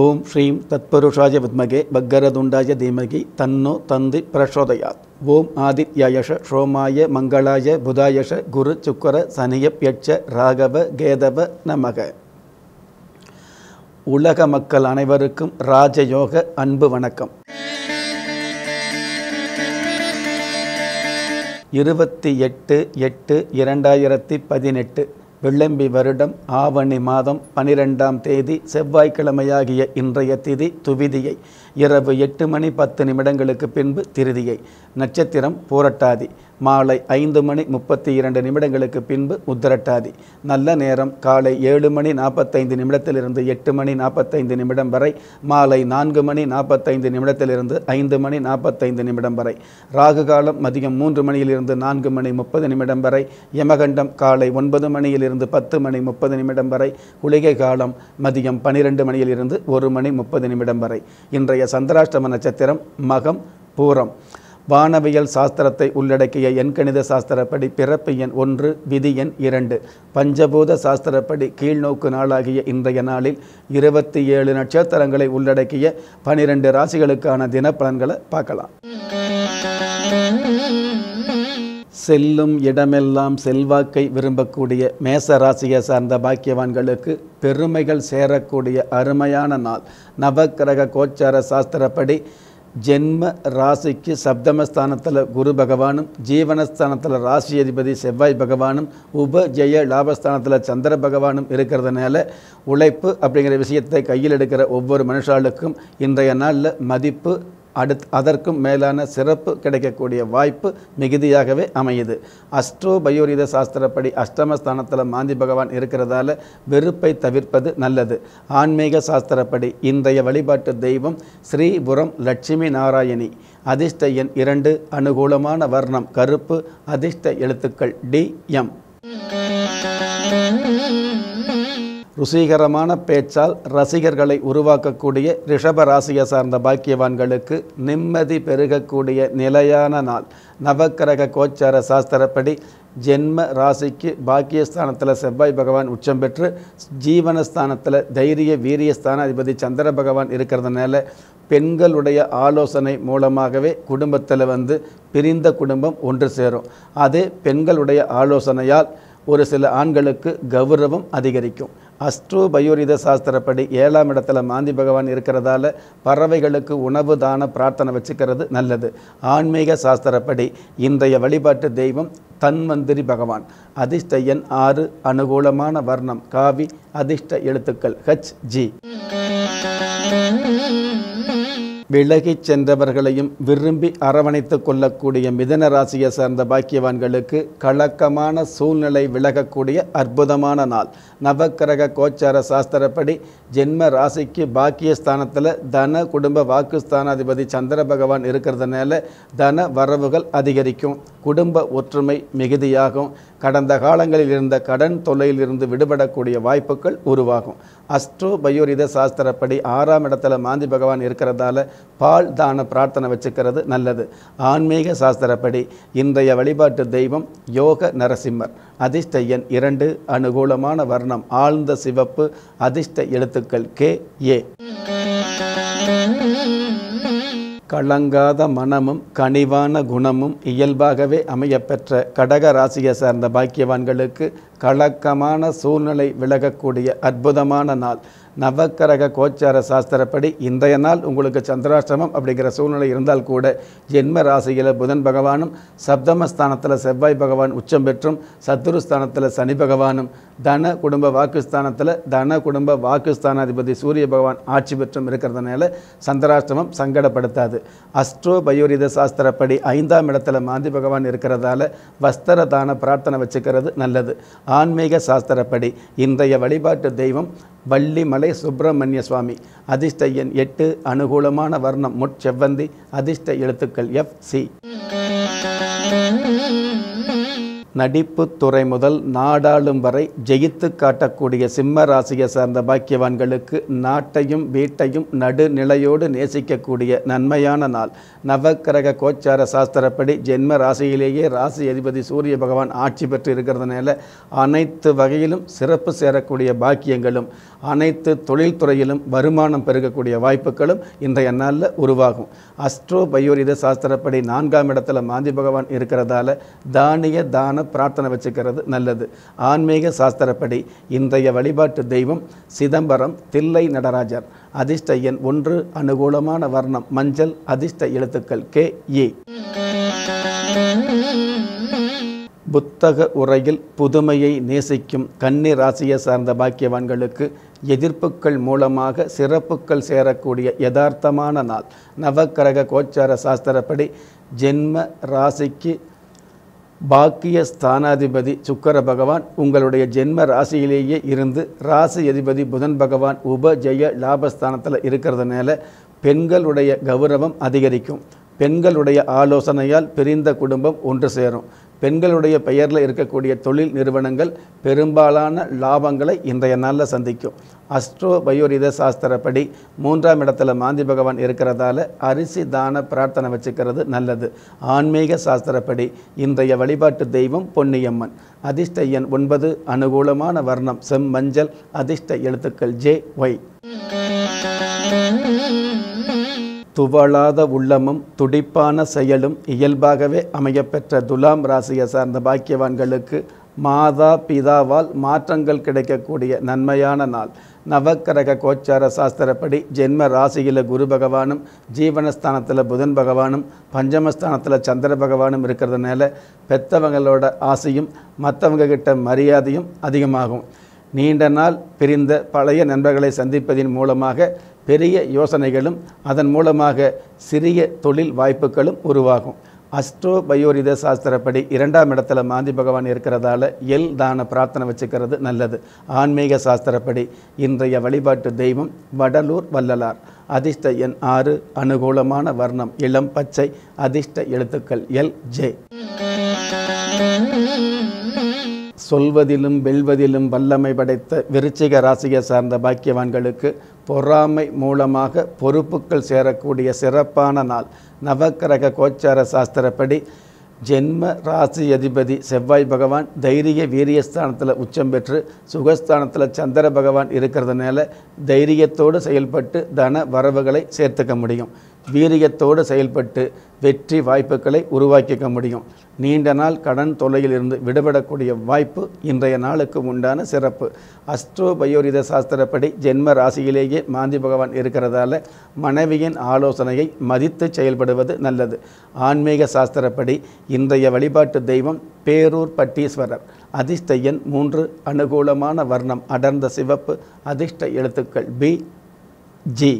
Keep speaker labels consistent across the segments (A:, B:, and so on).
A: ஓம் ஸ்ரீம் தத்பருஷாய வித்மகே பக்கரதுண்டாய தீமகி தன்னோ தந்தி பிரசோதயாத் ஓம் ஆதித்யயஷ ஷோமாய மங்களாய புதாயஷ குரு சுக்கர பியட்ச ராகவ கேதவ நமக உலக மக்கள் அனைவருக்கும் ராஜயோக அன்பு வணக்கம் இருபத்தி எட்டு எட்டு இரண்டாயிரத்தி பதினெட்டு வெள்ளம்பி வருடம் ஆவணி மாதம் பனிரெண்டாம் தேதி செவ்வாய்க்கிழமையாகிய இன்றைய திதி துவிதியை இரவு எட்டு மணி பத்து நிமிடங்களுக்கு பின்பு திருதியை நட்சத்திரம் போரட்டாதி மாலை ஐந்து மணி முப்பத்தி இரண்டு நிமிடங்களுக்கு பின்பு உத்திரட்டாதி நல்ல நேரம் காலை ஏழு மணி நாற்பத்தைந்து நிமிடத்திலிருந்து எட்டு மணி நாற்பத்தைந்து நிமிடம் வரை மாலை நான்கு மணி நாற்பத்தைந்து நிமிடத்திலிருந்து ஐந்து மணி நாற்பத்தைந்து நிமிடம் வரை ராகு காலம் மதியம் மூன்று மணியிலிருந்து நான்கு மணி முப்பது நிமிடம் வரை யமகண்டம் காலை ஒன்பது மணியிலிருந்து பத்து மணி முப்பது நிமிடம் வரை குளிகை காலம் மதியம் பனிரெண்டு மணியிலிருந்து ஒரு மணி முப்பது நிமிடம் வரை இன்றைய சந்திராஷ்டம நட்சத்திரம் மகம் பூரம் வானவியல் சாஸ்திரத்தை உள்ளடக்கிய எண்கணித சாஸ்திரப்படி பிறப்பு எண் ஒன்று விதி எண் இரண்டு பஞ்சபூத சாஸ்திரப்படி கீழ்நோக்கு நாளாகிய இன்றைய நாளில் இருபத்தி ஏழு நட்சத்திரங்களை உள்ளடக்கிய பனிரெண்டு ராசிகளுக்கான தினப்பலன்களை பார்க்கலாம் செல்லும் இடமெல்லாம் செல்வாக்கை விரும்பக்கூடிய மேச ராசியை சார்ந்த பாக்கியவான்களுக்கு பெருமைகள் சேரக்கூடிய அருமையான நாள் நவக்கிரக கோச்சார சாஸ்திரப்படி ஜென்ம ராசிக்கு சப்தமஸ்தானத்தில் குரு பகவானும் ஜீவனஸ்தானத்தில் ராசி அதிபதி செவ்வாய் பகவானும் ஜெய லாபஸ்தானத்தில் சந்திர பகவானும் இருக்கிறதுனால உழைப்பு அப்படிங்கிற விஷயத்தை கையில் எடுக்கிற ஒவ்வொரு மனுஷாளுக்கும் இன்றைய நாளில் மதிப்பு அடுத் அதற்கும் மேலான சிறப்பு கிடைக்கக்கூடிய வாய்ப்பு மிகுதியாகவே அமையுது அஸ்ட்ரோ பயோரித சாஸ்திரப்படி அஷ்டமஸ்தானத்தில் மாந்தி பகவான் இருக்கிறதால வெறுப்பை தவிர்ப்பது நல்லது ஆன்மீக சாஸ்திரப்படி இன்றைய வழிபாட்டு தெய்வம் ஸ்ரீபுரம் லட்சுமி நாராயணி அதிர்ஷ்ட எண் இரண்டு அனுகூலமான வர்ணம் கருப்பு அதிர்ஷ்ட எழுத்துக்கள் டி எம் ருசிகரமான பேச்சால் ரசிகர்களை உருவாக்கக்கூடிய ரிஷப ராசியை சார்ந்த பாக்கியவான்களுக்கு நிம்மதி பெருகக்கூடிய நிலையான நாள் நவக்கிரக கோச்சார சாஸ்திரப்படி ஜென்ம ராசிக்கு பாக்கியஸ்தானத்தில் செவ்வாய் பகவான் உச்சம் பெற்று ஜீவனஸ்தானத்தில் தைரிய வீரியஸ்தான அதிபதி சந்திர பகவான் இருக்கிறதுனால பெண்களுடைய ஆலோசனை மூலமாகவே குடும்பத்தில் வந்து பிரிந்த குடும்பம் ஒன்று சேரும் அதே பெண்களுடைய ஆலோசனையால் ஒரு சில ஆண்களுக்கு கௌரவம் அதிகரிக்கும் அஸ்ட்ரோ பயோரித சாஸ்திரப்படி ஏழாம் இடத்துல மாந்தி பகவான் இருக்கிறதால பறவைகளுக்கு உணவு தான பிரார்த்தனை வச்சுக்கிறது நல்லது ஆன்மீக சாஸ்திரப்படி இன்றைய வழிபாட்டு தெய்வம் தன்வந்திரி பகவான் அதிர்ஷ்ட எண் ஆறு அனுகூலமான வர்ணம் காவி அதிர்ஷ்ட எழுத்துக்கள் ஹச் ஜி விலகிச் சென்றவர்களையும் விரும்பி அரவணைத்து கொள்ளக்கூடிய மிதன ராசியை சார்ந்த பாக்கியவான்களுக்கு கலக்கமான சூழ்நிலை விலகக்கூடிய அற்புதமான நாள் நவக்கிரக கோச்சார சாஸ்திரப்படி ஜென்ம ராசிக்கு பாக்கியஸ்தானத்தில் தன குடும்ப வாக்குஸ்தானாதிபதி சந்திர பகவான் இருக்கிறதுனால தன வரவுகள் அதிகரிக்கும் குடும்ப ஒற்றுமை மிகுதியாகும் கடந்த காலங்களில் இருந்த கடன் தொல்லையிலிருந்து விடுபடக்கூடிய வாய்ப்புகள் உருவாகும் அஸ்ட்ரோ பயோரித சாஸ்திரப்படி ஆறாம் இடத்துல மாந்தி பகவான் இருக்கிறதால பால் தான பிரார்த்தனை வச்சுக்கிறது நல்லது ஆன்மீக சாஸ்திரப்படி இன்றைய வழிபாட்டு தெய்வம் யோக நரசிம்மர் அதிர்ஷ்ட எண் இரண்டு அனுகூலமான வர்ணம் ஆழ்ந்த சிவப்பு அதிர்ஷ்ட எழுத்துக்கள் கே ஏ கலங்காத மனமும் கனிவான குணமும் இயல்பாகவே அமையப்பெற்ற கடக ராசியை சார்ந்த பாக்கியவான்களுக்கு கலக்கமான சூழ்நிலை விலகக்கூடிய அற்புதமான நாள் நவக்கரக கோச்சார சாஸ்திரப்படி இன்றைய நாள் உங்களுக்கு சந்திராஷ்டிரமம் அப்படிங்கிற சூழ்நிலை இருந்தால் கூட ஜென்ம ராசியில் புதன் பகவானும் சப்தமஸ்தானத்தில் செவ்வாய் பகவான் உச்சம் பெற்றும் சத்துருஸ்தானத்தில் சனி பகவானும் தன குடும்ப வாக்குஸ்தானத்தில் தன குடும்ப வாக்குஸ்தானாதிபதி சூரிய பகவான் ஆட்சி பெற்றும் இருக்கிறதுனால சந்திராஷ்டிரமம் சங்கடப்படுத்தாது அஸ்ட்ரோ பயோரித சாஸ்திரப்படி ஐந்தாம் இடத்துல மாந்தி பகவான் இருக்கிறதால வஸ்திர தான பிரார்த்தனை வச்சுக்கிறது நல்லது ஆன்மீக சாஸ்திரப்படி இன்றைய வழிபாட்டு தெய்வம் வள்ளிமலை சுப்பிரமணிய சுவாமி அதிர்ஷ்ட எண் எட்டு அனுகூலமான வர்ணம் முட்செவ்வந்தி அதிர்ஷ்ட எழுத்துக்கள் எஃப் சி நடிப்பு துறை முதல் நாடாளும் வரை ஜெயித்து காட்டக்கூடிய சிம்ம ராசியை சார்ந்த பாக்கியவான்களுக்கு நாட்டையும் வீட்டையும் நடுநிலையோடு நேசிக்கக்கூடிய நன்மையான நாள் நவக்கிரக கோச்சார சாஸ்திரப்படி ஜென்ம ராசியிலேயே ராசி அதிபதி சூரிய பகவான் ஆட்சி பெற்று இருக்கிறதுனால அனைத்து வகையிலும் சிறப்பு சேரக்கூடிய பாக்கியங்களும் அனைத்து தொழில்துறையிலும் வருமானம் பெருகக்கூடிய வாய்ப்புகளும் இன்றைய நாளில் உருவாகும் அஸ்ட்ரோ பயோரித சாஸ்திரப்படி நான்காம் இடத்துல மாந்தி பகவான் இருக்கிறதால தானிய தான நமச்சிவாயக்கான பிரார்த்தனை வச்சுக்கிறது நல்லது ஆன்மீக சாஸ்திரப்படி இன்றைய வழிபாட்டு தெய்வம் சிதம்பரம் தில்லை நடராஜர் அதிர்ஷ்ட எண் ஒன்று அனுகூலமான வர்ணம் மஞ்சள் அதிர்ஷ்ட எழுத்துக்கள் கே ஏ புத்தக உரையில் புதுமையை நேசிக்கும் கன்னி ராசியை சார்ந்த பாக்கியவான்களுக்கு எதிர்ப்புகள் மூலமாக சிறப்புகள் சேரக்கூடிய யதார்த்தமான நாள் நவக்கிரக கோச்சார சாஸ்திரப்படி ஜென்ம ராசிக்கு பாக்கிய ஸ்தானாதிபதி சுக்கர பகவான் உங்களுடைய ஜென்ம ராசியிலேயே இருந்து ராசி அதிபதி புதன் பகவான் உப ஜெய லாபஸ்தானத்தில் இருக்கிறதுனால பெண்களுடைய கௌரவம் அதிகரிக்கும் பெண்களுடைய ஆலோசனையால் பிரிந்த குடும்பம் ஒன்று சேரும் பெண்களுடைய பெயரில் இருக்கக்கூடிய தொழில் நிறுவனங்கள் பெரும்பாலான லாபங்களை இன்றைய நாளில் சந்திக்கும் அஸ்ட்ரோ பயோரித சாஸ்திரப்படி மூன்றாம் இடத்துல மாந்தி பகவான் இருக்கிறதால அரிசி தான பிரார்த்தனை வச்சுக்கிறது நல்லது ஆன்மீக சாஸ்திரப்படி இன்றைய வழிபாட்டு தெய்வம் பொன்னியம்மன் அதிர்ஷ்ட எண் ஒன்பது அனுகூலமான வர்ணம் செம் மஞ்சள் அதிர்ஷ்ட எழுத்துக்கள் ஜே ஒய் துவளாத உள்ளமும் துடிப்பான செயலும் இயல்பாகவே அமையப்பெற்ற துலாம் ராசியை சார்ந்த பாக்கியவான்களுக்கு மாதா பிதாவால் மாற்றங்கள் கிடைக்கக்கூடிய நன்மையான நாள் நவக்கரக கோச்சார சாஸ்திரப்படி ஜென்ம ராசியில் குரு பகவானும் ஜீவனஸ்தானத்தில் புதன் பகவானும் பஞ்சமஸ்தானத்தில் சந்திர பகவானும் இருக்கிறதுனால பெத்தவங்களோட ஆசையும் மற்றவங்க கிட்ட மரியாதையும் அதிகமாகும் நீண்ட நாள் பிரிந்த பழைய நண்பர்களை சந்திப்பதின் மூலமாக பெரிய யோசனைகளும் அதன் மூலமாக சிறிய தொழில் வாய்ப்புகளும் உருவாகும் அஸ்ட்ரோ பயோரித சாஸ்திரப்படி இரண்டாம் இடத்துல மாந்தி பகவான் இருக்கிறதால எல் தான பிரார்த்தனை வச்சுக்கிறது நல்லது ஆன்மீக சாஸ்திரப்படி இன்றைய வழிபாட்டு தெய்வம் வடலூர் வல்லலார் அதிர்ஷ்ட எண் ஆறு அனுகூலமான வர்ணம் இளம் பச்சை அதிர்ஷ்ட எழுத்துக்கள் எல் ஜே சொல்வதிலும் வெல்வதிலும் வல்லமை படைத்த விருச்சிக ராசியை சார்ந்த பாக்கியவான்களுக்கு பொறாமை மூலமாக பொறுப்புகள் சேரக்கூடிய சிறப்பான நாள் நவக்கிரக கோச்சார சாஸ்திரப்படி ஜென்ம ராசி அதிபதி செவ்வாய் பகவான் தைரிய வீரியஸ்தானத்தில் உச்சம் பெற்று சுகஸ்தானத்தில் சந்திர பகவான் இருக்கிறதுனால தைரியத்தோடு செயல்பட்டு தன வரவுகளை சேர்த்துக்க முடியும் வீரியத்தோடு செயல்பட்டு வெற்றி வாய்ப்புகளை உருவாக்கிக்க முடியும் நீண்ட நாள் கடன் தொல்லையில் இருந்து விடுபடக்கூடிய வாய்ப்பு இன்றைய நாளுக்கு உண்டான சிறப்பு அஸ்ட்ரோ பயோரித சாஸ்திரப்படி ஜென்ம ராசியிலேயே மாந்தி பகவான் இருக்கிறதால மனைவியின் ஆலோசனையை மதித்து செயல்படுவது நல்லது ஆன்மீக சாஸ்திரப்படி இன்றைய வழிபாட்டு தெய்வம் பேரூர் பட்டீஸ்வரர் அதிர்ஷ்ட எண் மூன்று அனுகூலமான வர்ணம் அடர்ந்த சிவப்பு அதிர்ஷ்ட எழுத்துக்கள் பி ஜி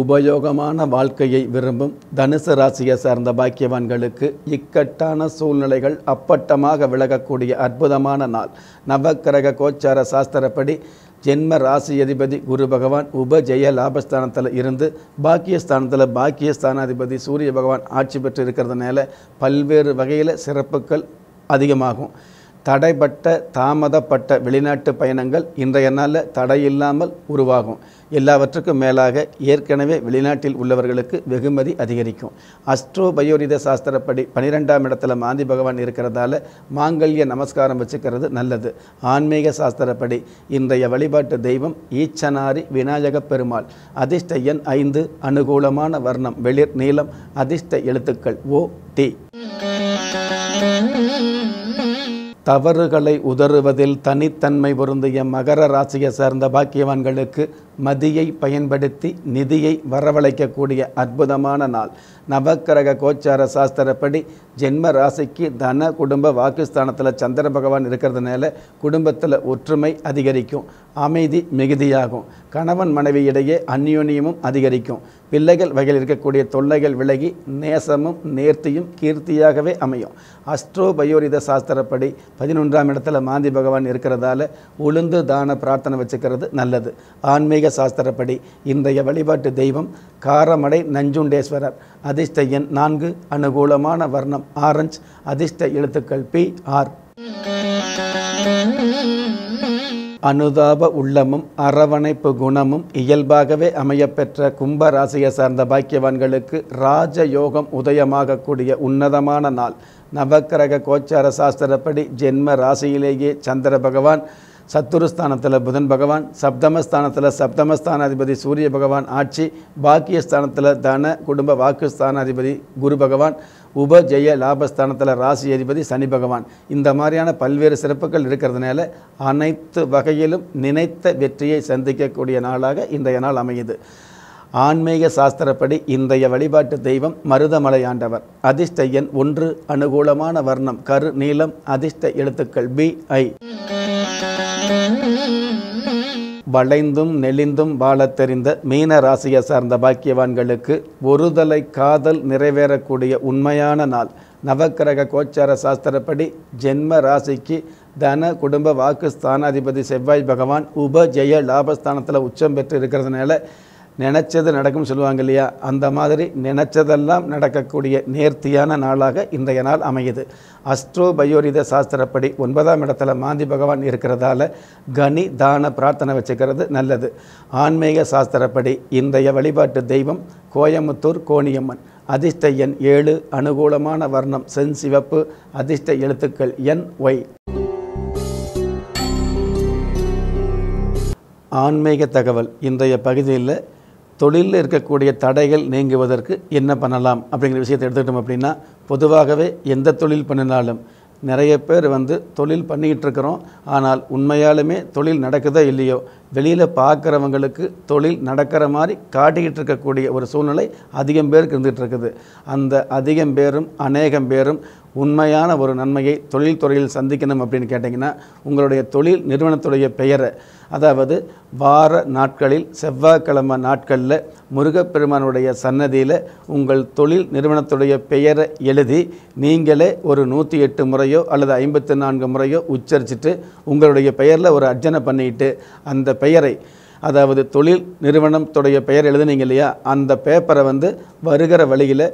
A: உபயோகமான வாழ்க்கையை விரும்பும் தனுசு ராசியை சார்ந்த பாக்கியவான்களுக்கு இக்கட்டான சூழ்நிலைகள் அப்பட்டமாக விலகக்கூடிய அற்புதமான நாள் நவக்கிரக கோச்சார சாஸ்திரப்படி ஜென்ம ராசி அதிபதி குரு பகவான் உபஜெய லாபஸ்தானத்தில் இருந்து பாக்கியஸ்தானத்தில் பாக்கியஸ்தானாதிபதி சூரிய பகவான் ஆட்சி பெற்று இருக்கிறதுனால பல்வேறு வகையில் சிறப்புகள் அதிகமாகும் தடைப்பட்ட தாமதப்பட்ட வெளிநாட்டு பயணங்கள் இன்றைய நாளில் தடையில்லாமல் உருவாகும் எல்லாவற்றுக்கும் மேலாக ஏற்கனவே வெளிநாட்டில் உள்ளவர்களுக்கு வெகுமதி அதிகரிக்கும் அஸ்ட்ரோ பயோரித சாஸ்திரப்படி பனிரெண்டாம் இடத்துல மாந்தி பகவான் இருக்கிறதால மாங்கல்ய நமஸ்காரம் வச்சுக்கிறது நல்லது ஆன்மீக சாஸ்திரப்படி இன்றைய வழிபாட்டு தெய்வம் ஈச்சனாரி விநாயக பெருமாள் அதிர்ஷ்ட எண் ஐந்து அனுகூலமான வர்ணம் வெளிர் நீளம் அதிர்ஷ்ட எழுத்துக்கள் ஓ டி தவறுகளை உதறுவதில் தனித்தன்மை பொருந்திய மகர ராசியை சேர்ந்த பாக்கியவான்களுக்கு மதியை பயன்படுத்தி நிதியை வரவழைக்கக்கூடிய அற்புதமான நாள் நவக்கரக கோச்சார சாஸ்திரப்படி ஜென்ம ராசிக்கு தன குடும்ப வாக்குஸ்தானத்தில் சந்திர பகவான் இருக்கிறதுனால குடும்பத்தில் ஒற்றுமை அதிகரிக்கும் அமைதி மிகுதியாகும் கணவன் மனைவி இடையே அந்யோன்யமும் அதிகரிக்கும் பிள்ளைகள் வகையில் இருக்கக்கூடிய தொல்லைகள் விலகி நேசமும் நேர்த்தியும் கீர்த்தியாகவே அமையும் அஸ்ட்ரோ பயோரித சாஸ்திரப்படி பதினொன்றாம் இடத்துல மாந்தி பகவான் இருக்கிறதால உளுந்து தான பிரார்த்தனை வச்சுக்கிறது நல்லது ஆன்மீக சாஸ்திரப்படி இன்றைய வழிபாட்டு தெய்வம் காரமடை நஞ்சுண்டேஸ்வரர் அதிர்ஷ்ட எண் நான்கு அனுகூலமான வர்ணம் ஆரஞ்சு அதிர்ஷ்ட எழுத்துக்கள் பி ஆர் அனுதாப உள்ளமும் அரவணைப்பு குணமும் இயல்பாகவே அமையப்பெற்ற கும்ப ராசியை சார்ந்த பாக்கியவான்களுக்கு ராஜயோகம் உதயமாகக்கூடிய உன்னதமான நாள் நவக்கிரக கோச்சார சாஸ்திரப்படி ஜென்ம ராசியிலேயே சந்திர பகவான் சத்துருஸ்தானத்தில் புதன் பகவான் சப்தமஸ்தானத்தில் சப்தமஸ்தானாதிபதி சூரிய பகவான் ஆட்சி பாக்கியஸ்தானத்தில் தன குடும்ப வாக்குஸ்தானாதிபதி குரு பகவான் உப ஜெய லாபஸ்தானத்தில் ராசி அதிபதி சனி பகவான் இந்த மாதிரியான பல்வேறு சிறப்புகள் இருக்கிறதுனால அனைத்து வகையிலும் நினைத்த வெற்றியை சந்திக்கக்கூடிய நாளாக இன்றைய நாள் அமையுது ஆன்மீக சாஸ்திரப்படி இன்றைய வழிபாட்டு தெய்வம் மருதமலை ஆண்டவர் அதிர்ஷ்ட எண் ஒன்று அனுகூலமான வர்ணம் கரு நீளம் அதிர்ஷ்ட எழுத்துக்கள் பி ஐ வளைந்தும் நெளிந்தும் தெரிந்த மீன ராசியை சார்ந்த பாக்கியவான்களுக்கு ஒருதலை காதல் நிறைவேறக்கூடிய உண்மையான நாள் நவக்கிரக கோச்சார சாஸ்திரப்படி ஜென்ம ராசிக்கு தன குடும்ப வாக்கு ஸ்தானாதிபதி செவ்வாய் பகவான் உப ஜெய லாபஸ்தானத்தில் உச்சம் பெற்று இருக்கிறதுனால நினச்சது நடக்கும் சொல்லுவாங்க இல்லையா அந்த மாதிரி நினச்சதெல்லாம் நடக்கக்கூடிய நேர்த்தியான நாளாக இன்றைய நாள் அமையுது அஸ்ட்ரோ பயோரித சாஸ்திரப்படி ஒன்பதாம் இடத்துல மாந்தி பகவான் இருக்கிறதால கனி தான பிரார்த்தனை வச்சுக்கிறது நல்லது ஆன்மீக சாஸ்திரப்படி இன்றைய வழிபாட்டு தெய்வம் கோயமுத்தூர் கோணியம்மன் அதிர்ஷ்ட எண் ஏழு அனுகூலமான வர்ணம் சென் சிவப்பு அதிர்ஷ்ட எழுத்துக்கள் என் ஒய் ஆன்மீக தகவல் இன்றைய பகுதியில் தொழிலில் இருக்கக்கூடிய தடைகள் நீங்குவதற்கு என்ன பண்ணலாம் அப்படிங்கிற விஷயத்தை எடுத்துக்கிட்டோம் அப்படின்னா பொதுவாகவே எந்த தொழில் பண்ணினாலும் நிறைய பேர் வந்து தொழில் பண்ணிக்கிட்டு இருக்கிறோம் ஆனால் உண்மையாலுமே தொழில் நடக்குதோ இல்லையோ வெளியில் பார்க்குறவங்களுக்கு தொழில் நடக்கிற மாதிரி காட்டிக்கிட்டு இருக்கக்கூடிய ஒரு சூழ்நிலை அதிகம் பேருக்கு இருந்துகிட்டு இருக்குது அந்த அதிகம் பேரும் அநேகம் பேரும் உண்மையான ஒரு நன்மையை தொழில் துறையில் சந்திக்கணும் அப்படின்னு கேட்டிங்கன்னா உங்களுடைய தொழில் நிறுவனத்துடைய பெயரை அதாவது வார நாட்களில் செவ்வாய்க்கிழமை நாட்களில் முருகப்பெருமானுடைய சன்னதியில் உங்கள் தொழில் நிறுவனத்துடைய பெயரை எழுதி நீங்களே ஒரு நூற்றி எட்டு முறையோ அல்லது ஐம்பத்தி நான்கு முறையோ உச்சரிச்சுட்டு உங்களுடைய பெயரில் ஒரு அர்ச்சனை பண்ணிட்டு அந்த பெயரை அதாவது தொழில் நிறுவனத்துடைய பெயர் எழுதுனீங்க இல்லையா அந்த பேப்பரை வந்து வருகிற வழியில்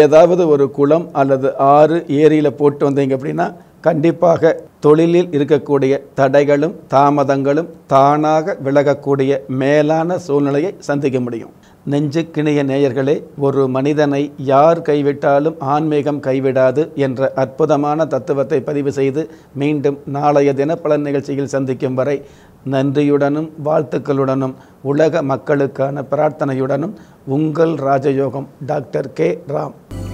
A: ஏதாவது ஒரு குளம் அல்லது ஆறு ஏரியில் போட்டு வந்தீங்க அப்படின்னா கண்டிப்பாக தொழிலில் இருக்கக்கூடிய தடைகளும் தாமதங்களும் தானாக விலகக்கூடிய மேலான சூழ்நிலையை சந்திக்க முடியும் நெஞ்சு கிணிய நேயர்களே ஒரு மனிதனை யார் கைவிட்டாலும் ஆன்மீகம் கைவிடாது என்ற அற்புதமான தத்துவத்தை பதிவு செய்து மீண்டும் நாளைய தினப்பலன் நிகழ்ச்சியில் சந்திக்கும் வரை நன்றியுடனும் வாழ்த்துக்களுடனும் உலக மக்களுக்கான பிரார்த்தனையுடனும் உங்கள் ராஜயோகம் டாக்டர் கே ராம்